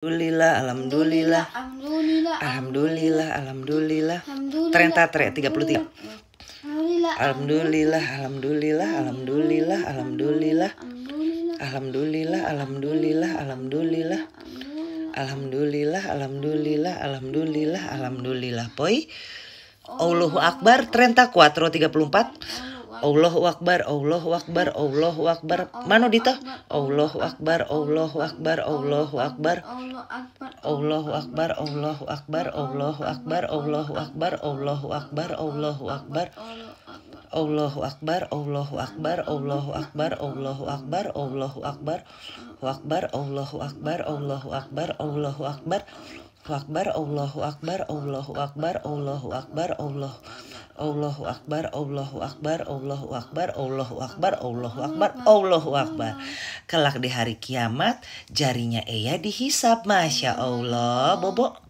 Alhamdulillah, alhamdulillah. Alhamdulillah, alhamdulillah. Alhamdulillah, alhamdulillah. Alhamdulillah, Alhamdulillah, Alhamdulillah, Alhamdulillah, alhamdulillah, alhamdulillah, alhamdulillah, alhamdulillah. Alhamdulillah, alhamdulillah, alhamdulillah. Alhamdulillah, alhamdulillah, alhamdulillah, alhamdulillah. Alhamdulillah, Alhamdulillah, Alhamdulillah, Alhamdulillah, Alhamdulillah, Alhamdulillah, Alhamdulillah Allahu Akbar, Allahu Akbar, Allahu Akbar. Mano dito? Allahu Akbar, Allahu Akbar, Allahu Akbar. Allahu Akbar, Allahu Akbar, Allahu Akbar, Allahu Akbar, Allahu Akbar, Allahu Akbar. Allahu Akbar, Allahu Akbar, Allahu Akbar, Allahu Akbar, Allahu Akbar. Akbar, Allahu Akbar, Allah Akbar, Allahu Akbar. Akbar, Allahu Akbar, Allahu Akbar, Allahu Akbar, Allahu Akbar. Allahu Akbar, Allahu Akbar, Allahu Akbar, Allahu Akbar, Allahu Akbar, Allahu Akbar. Kelak di hari kiamat, jarinya Eya dihisap. Masya Allah, Bobo.